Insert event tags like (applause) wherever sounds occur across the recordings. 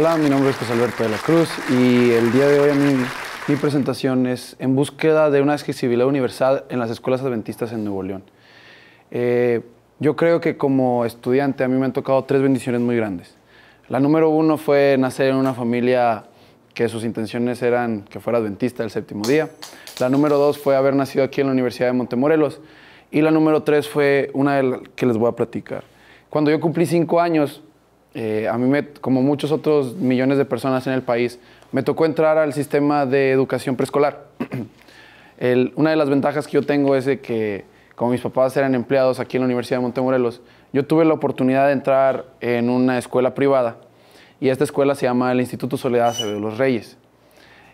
Hola, mi nombre es José Alberto de la Cruz y el día de hoy mi presentación es en búsqueda de una accesibilidad universal en las escuelas adventistas en Nuevo León. Eh, yo creo que como estudiante a mí me han tocado tres bendiciones muy grandes. La número uno fue nacer en una familia que sus intenciones eran que fuera adventista el séptimo día. La número dos fue haber nacido aquí en la Universidad de Montemorelos. Y la número tres fue una de que les voy a platicar. Cuando yo cumplí cinco años, eh, a mí, me, como muchos otros millones de personas en el país, me tocó entrar al sistema de educación preescolar. (clears throat) una de las ventajas que yo tengo es de que, como mis papás eran empleados aquí en la Universidad de Montemorelos, yo tuve la oportunidad de entrar en una escuela privada y esta escuela se llama el Instituto Soledad de Los Reyes.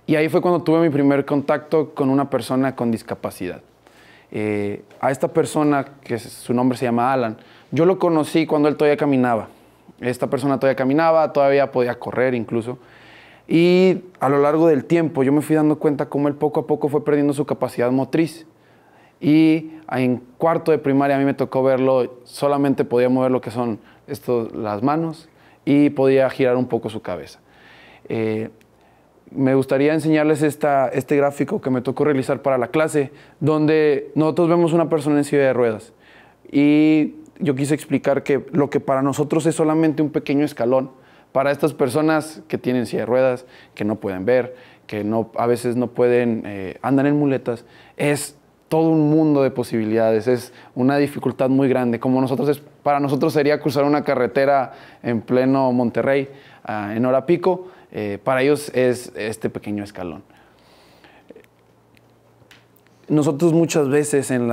Y ahí fue cuando tuve mi primer contacto con una persona con discapacidad. Eh, a esta persona, que su nombre se llama Alan, yo lo conocí cuando él todavía caminaba. Esta persona todavía caminaba, todavía podía correr incluso. Y a lo largo del tiempo yo me fui dando cuenta cómo él poco a poco fue perdiendo su capacidad motriz. Y en cuarto de primaria a mí me tocó verlo, solamente podía mover lo que son estos las manos y podía girar un poco su cabeza. Eh, me gustaría enseñarles este gráfico que me tocó realizar para la clase, donde nosotros vemos una persona en silla de ruedas y yo quise explicar que lo que para nosotros es solamente un pequeño escalón, para estas personas que tienen silla de ruedas, que no pueden ver, que a veces no pueden, eh, andan en muletas, es todo un mundo de posibilidades, es una dificultad muy grande. Como nosotros para nosotros sería cruzar una carretera en pleno Monterrey, ah, en hora pico, eh, para ellos es este pequeño escalón nosotros muchas veces en,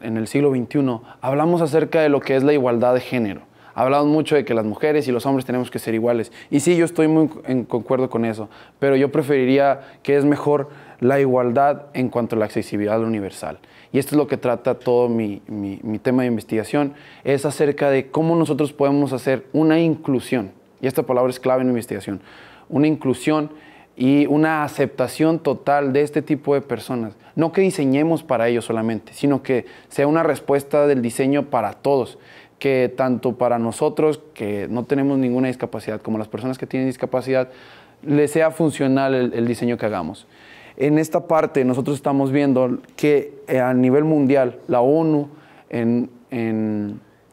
el siglo XXI hablamos acerca de lo que es la igualdad de género. Hablamos mucho de que las mujeres y los hombres tenemos que ser iguales. Y sí, yo estoy muy en concuerdo con eso, pero yo preferiría que es mejor la igualdad en cuanto a la accesibilidad universal. Y esto es lo que trata todo mi, tema de investigación, es acerca de cómo nosotros podemos hacer una inclusión. Y esta palabra es clave en investigación. Una inclusión y una aceptación total de este tipo de personas. No que diseñemos para ellos solamente, sino que sea una respuesta del diseño para todos, que tanto para nosotros que no tenemos ninguna discapacidad como las personas que tienen discapacidad, les sea funcional el, diseño que hagamos. En esta parte nosotros estamos viendo que eh, a nivel mundial, la ONU en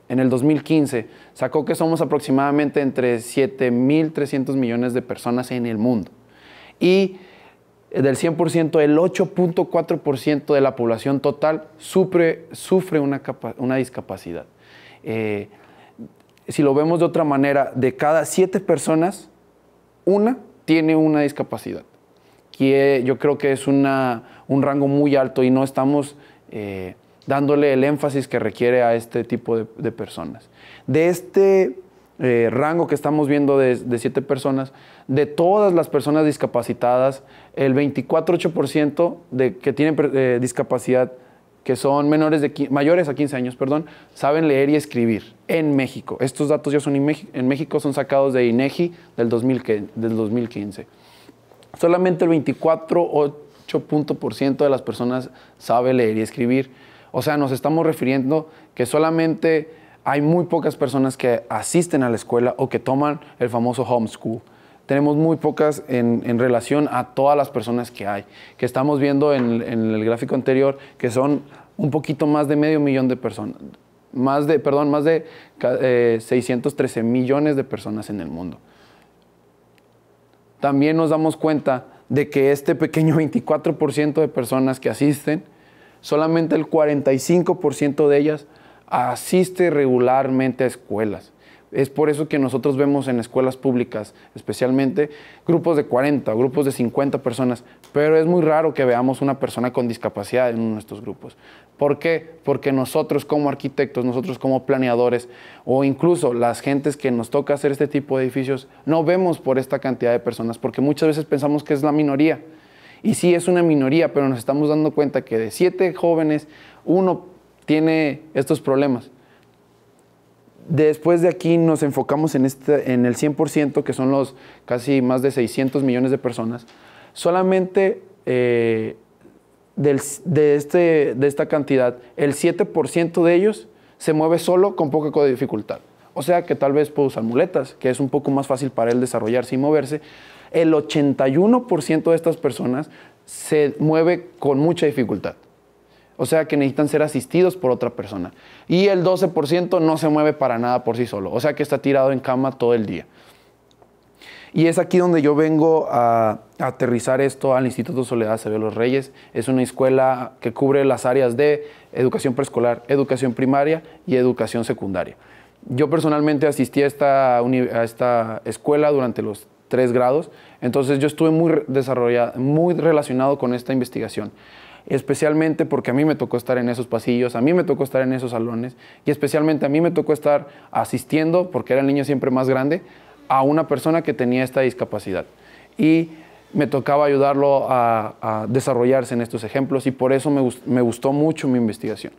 en el 2015 sacó que somos aproximadamente entre 7.300 millones de personas en el mundo y del 100%, el 8.4% de la población total sufre, una, una, discapacidad. Eh, si lo vemos de otra manera, de cada siete personas, una tiene una discapacidad, que yo creo que es un rango muy alto y no estamos eh, dándole el énfasis que requiere a este tipo de, de personas. De este eh, rango que estamos viendo de, siete personas, de todas las personas discapacitadas, el 24,8% de que tienen eh, discapacidad, que son menores de mayores a 15 años, perdón, saben leer y escribir en México. Estos datos ya son en México, son sacados de INEGI del, del 2015. Solamente el 24,8% de las personas sabe leer y escribir. O sea, nos estamos refiriendo que solamente hay muy pocas personas que asisten a la escuela o que toman el famoso homeschool. Tenemos muy pocas en, relación a todas las personas que hay, que estamos viendo en, el gráfico anterior, que son un poquito más de medio millón de personas, más de, perdón, más de 613 eh, millones de personas en el mundo. También nos damos cuenta de que este pequeño 24% de personas que asisten, solamente el 45% de ellas asiste regularmente a escuelas. Es por eso que nosotros vemos en escuelas públicas, especialmente, grupos de 40 o grupos de 50 personas, pero es muy raro que veamos una persona con discapacidad en uno de estos grupos. ¿Por qué? Porque nosotros como arquitectos, nosotros como planeadores o incluso las gentes que nos toca hacer este tipo de edificios, no vemos por esta cantidad de personas, porque muchas veces pensamos que es la minoría. Y sí, es una minoría, pero nos estamos dando cuenta que de siete jóvenes, uno tiene estos problemas. Después de aquí nos enfocamos en, este, en el 100%, que son los casi más de 600 millones de personas. Solamente eh, de, este, de esta cantidad, el 7% de ellos se mueve solo con poca dificultad. O sea que tal vez puede usar muletas, que es un poco más fácil para él desarrollarse y moverse. El 81% de estas personas se mueve con mucha dificultad. O sea que necesitan ser asistidos por otra persona. Y el 12% no se mueve para nada por sí solo. O sea que está tirado en cama todo el día. Y es aquí donde yo vengo a, aterrizar esto al Instituto Soledad de Los Reyes. Es una escuela que cubre las áreas de educación preescolar, educación primaria y educación secundaria. Yo personalmente asistí a esta, a esta escuela durante los tres grados, entonces yo estuve muy, desarrollado, muy relacionado con esta investigación especialmente porque a mí me tocó estar en esos pasillos, a mí me tocó estar en esos salones y especialmente a mí me tocó estar asistiendo, porque era el niño siempre más grande, a una persona que tenía esta discapacidad. Y me tocaba ayudarlo a, desarrollarse en estos ejemplos y por eso me gustó mucho mi investigación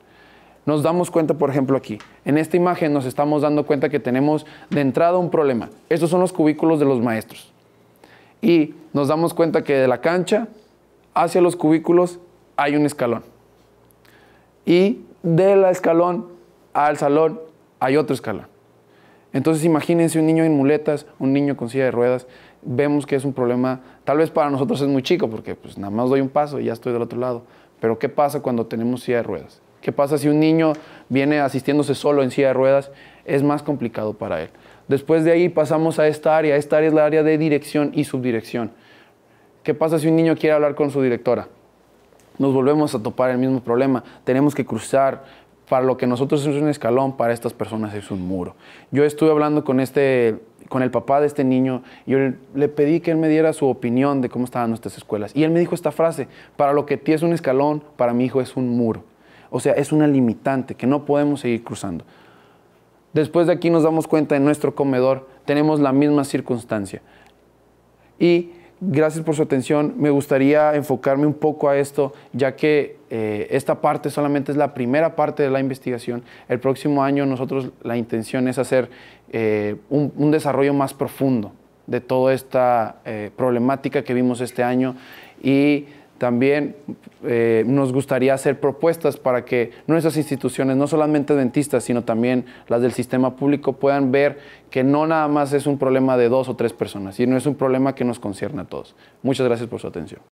nos damos cuenta, por ejemplo, aquí. En esta imagen nos estamos dando cuenta que tenemos de entrada un problema. Estos son los cubículos de los maestros. Y nos damos cuenta que de la cancha hacia los cubículos hay un escalón. Y de la escalón al salón hay otro escalón. Entonces imagínense un niño en muletas, un niño con silla de ruedas. Vemos que es un problema, tal vez para nosotros es muy chico, porque pues nada más doy un paso y ya estoy del otro lado. Pero ¿qué pasa cuando tenemos silla de ruedas? ¿Qué pasa si un niño viene asistiéndose solo en silla de ruedas? Es más complicado para él. Después de ahí pasamos a esta área. Esta área es la área de dirección y subdirección. ¿Qué pasa si un niño quiere hablar con su directora? nos volvemos a topar el mismo problema. Tenemos que cruzar para lo que nosotros es un escalón, para estas personas es un muro. Yo estuve hablando con este con el papá de este niño, y le pedí que él me diera su opinión de cómo estaban nuestras escuelas. Y él me dijo esta frase, para lo que ti es un escalón, para mi hijo es un muro. O sea, es una limitante que no podemos seguir cruzando. Después de aquí nos damos cuenta en nuestro comedor, tenemos la misma circunstancia. Y Gracias por su atención. Me gustaría enfocarme un poco a esto, ya que eh, esta parte solamente es la primera parte de la investigación. El próximo año nosotros la intención es hacer eh, un, desarrollo más profundo de toda esta eh, problemática que vimos este año y también eh, nos gustaría hacer propuestas para que nuestras instituciones, no solamente dentistas, sino también las del sistema público, puedan ver que no nada más es un problema de dos o tres personas, sino es un problema que nos concierne a todos. Muchas gracias por su atención.